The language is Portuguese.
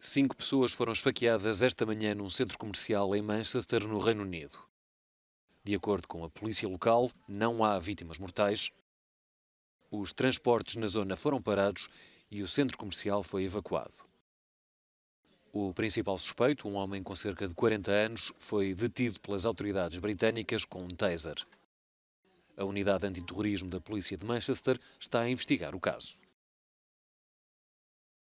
Cinco pessoas foram esfaqueadas esta manhã num centro comercial em Manchester, no Reino Unido. De acordo com a polícia local, não há vítimas mortais. Os transportes na zona foram parados e o centro comercial foi evacuado. O principal suspeito, um homem com cerca de 40 anos, foi detido pelas autoridades britânicas com um taser. A unidade antiterrorismo da Polícia de Manchester está a investigar o caso.